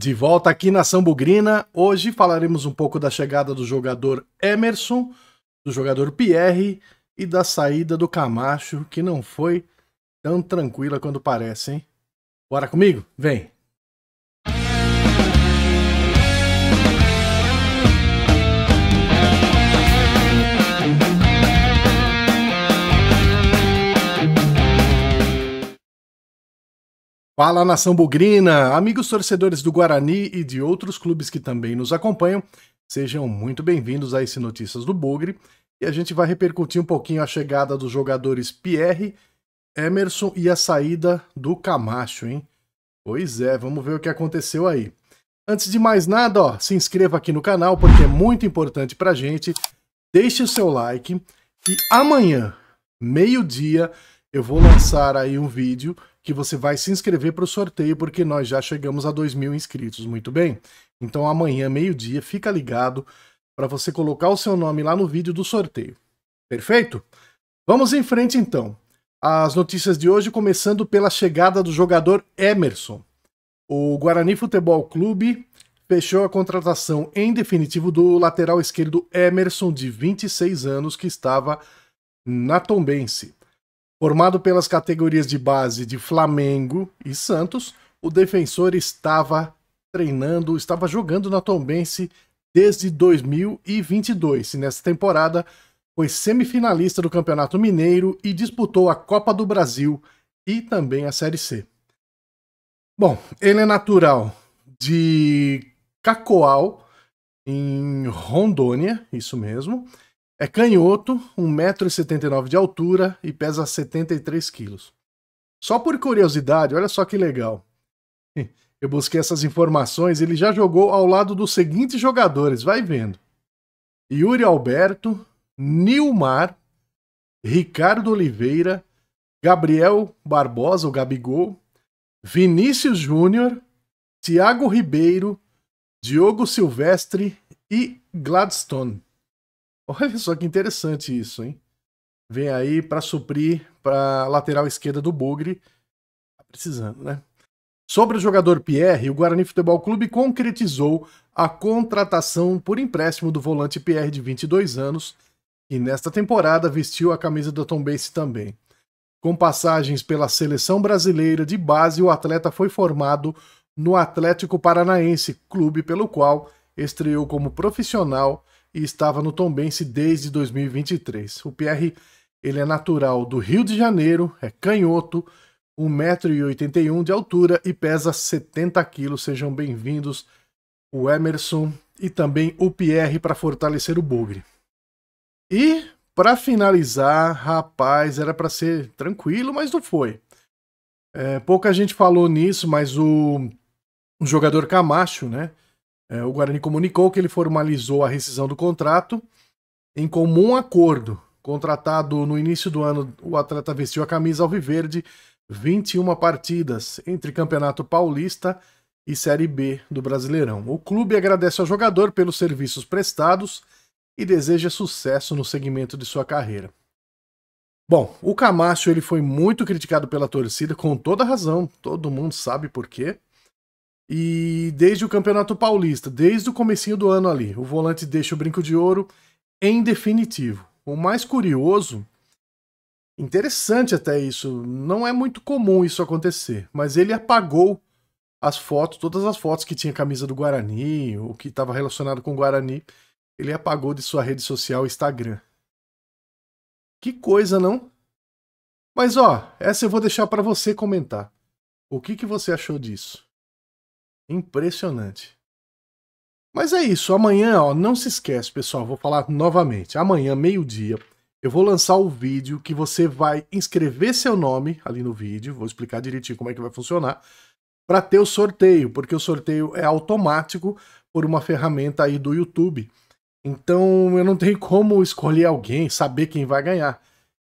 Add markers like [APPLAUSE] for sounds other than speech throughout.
De volta aqui na Sambugrina, hoje falaremos um pouco da chegada do jogador Emerson, do jogador Pierre e da saída do Camacho, que não foi tão tranquila quanto parece, hein? Bora comigo? Vem! Fala nação bugrina, amigos torcedores do Guarani e de outros clubes que também nos acompanham, sejam muito bem-vindos a esse Notícias do Bugre e a gente vai repercutir um pouquinho a chegada dos jogadores Pierre, Emerson e a saída do Camacho, hein? Pois é, vamos ver o que aconteceu aí. Antes de mais nada, ó, se inscreva aqui no canal porque é muito importante pra gente, deixe o seu like e amanhã, meio-dia, eu vou lançar aí um vídeo que você vai se inscrever para o sorteio, porque nós já chegamos a 2 mil inscritos, muito bem? Então amanhã, meio-dia, fica ligado para você colocar o seu nome lá no vídeo do sorteio. Perfeito? Vamos em frente então. As notícias de hoje começando pela chegada do jogador Emerson. O Guarani Futebol Clube fechou a contratação em definitivo do lateral esquerdo Emerson, de 26 anos, que estava na Tombense. Formado pelas categorias de base de Flamengo e Santos, o defensor estava treinando, estava jogando na Tombense desde 2022. E nessa temporada foi semifinalista do Campeonato Mineiro e disputou a Copa do Brasil e também a Série C. Bom, ele é natural de Cacoal, em Rondônia, isso mesmo é canhoto, 1,79m de altura e pesa 73 quilos. Só por curiosidade, olha só que legal. [LAUGHS] Eu busquei essas informações, ele já jogou ao lado dos seguintes jogadores, vai vendo. Yuri Alberto, Nilmar, Ricardo Oliveira, Gabriel Barbosa, o Gabigol, Vinícius Júnior, Thiago Ribeiro, Diogo Silvestre e Gladstone. Olha só que interessante isso, hein? Vem aí para suprir para lateral esquerda do Bugre. Tá precisando, né? Sobre o jogador Pierre, o Guarani Futebol Clube concretizou a contratação por empréstimo do volante Pierre de 22 anos e nesta temporada vestiu a camisa do Tombense também. Com passagens pela seleção brasileira de base, o atleta foi formado no Atlético Paranaense, clube pelo qual estreou como profissional e estava no Tombense desde 2023. O Pierre ele é natural do Rio de Janeiro, é canhoto, 1,81m de altura e pesa 70 kg. Sejam bem-vindos o Emerson e também o Pierre para fortalecer o bugre. E para finalizar, rapaz, era para ser tranquilo, mas não foi. É, pouca gente falou nisso, mas o, o jogador Camacho, né? É, o Guarani comunicou que ele formalizou a rescisão do contrato em comum acordo. Contratado no início do ano, o atleta vestiu a camisa alviverde 21 partidas entre Campeonato Paulista e Série B do Brasileirão. O clube agradece ao jogador pelos serviços prestados e deseja sucesso no segmento de sua carreira. Bom, o Camacho ele foi muito criticado pela torcida com toda razão, todo mundo sabe por quê. E desde o Campeonato Paulista, desde o comecinho do ano ali, o volante deixa o brinco de ouro em definitivo. O mais curioso, interessante até isso, não é muito comum isso acontecer, mas ele apagou as fotos, todas as fotos que tinha camisa do Guarani o que estava relacionado com o Guarani, ele apagou de sua rede social Instagram. Que coisa, não? Mas ó, essa eu vou deixar para você comentar. O que que você achou disso? Impressionante. Mas é isso. Amanhã, ó, não se esquece, pessoal. Vou falar novamente. Amanhã, meio-dia, eu vou lançar o vídeo que você vai inscrever seu nome ali no vídeo. Vou explicar direitinho como é que vai funcionar. Para ter o sorteio, porque o sorteio é automático por uma ferramenta aí do YouTube. Então eu não tenho como escolher alguém, saber quem vai ganhar.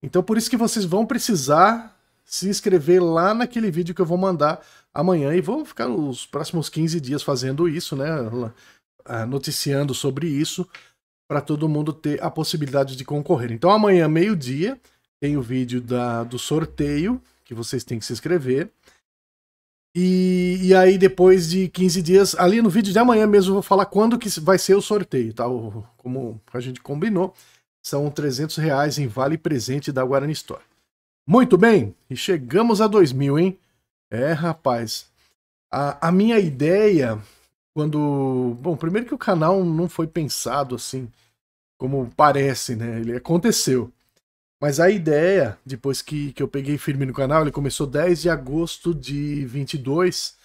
Então por isso que vocês vão precisar se inscrever lá naquele vídeo que eu vou mandar amanhã. E vou ficar os próximos 15 dias fazendo isso, né? Ah, noticiando sobre isso, para todo mundo ter a possibilidade de concorrer. Então amanhã, meio-dia, tem o vídeo da, do sorteio, que vocês têm que se inscrever. E, e, aí, depois de 15 dias, ali no vídeo de amanhã mesmo, eu vou falar quando que vai ser o sorteio, tá? Como a gente combinou, são 300 reais em vale presente da Guarani Store. Muito bem, e chegamos a 2000, hein? É, rapaz. A, a, minha ideia, quando. Bom, primeiro que o canal não foi pensado assim, como parece, né? Ele aconteceu. Mas a ideia, depois que, que eu peguei firme no canal, ele começou 10 de agosto de 22,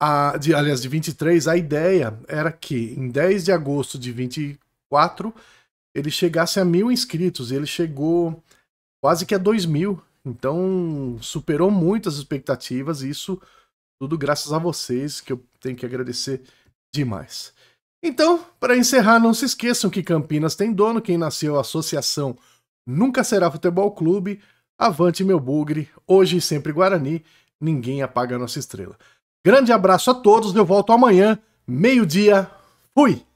a, de, aliás, de 23. A ideia era que em 10 de agosto de 24 ele chegasse a mil inscritos. Ele chegou quase que a é 2000. Então, superou muito as expectativas. E isso tudo graças a vocês, que eu tenho que agradecer demais. Então, para encerrar, não se esqueçam que Campinas tem dono. Quem nasceu a associação nunca será futebol clube. Avante, meu bugre. Hoje e sempre Guarani. Ninguém apaga a nossa estrela. Grande abraço a todos. Eu volto amanhã, meio-dia. Fui!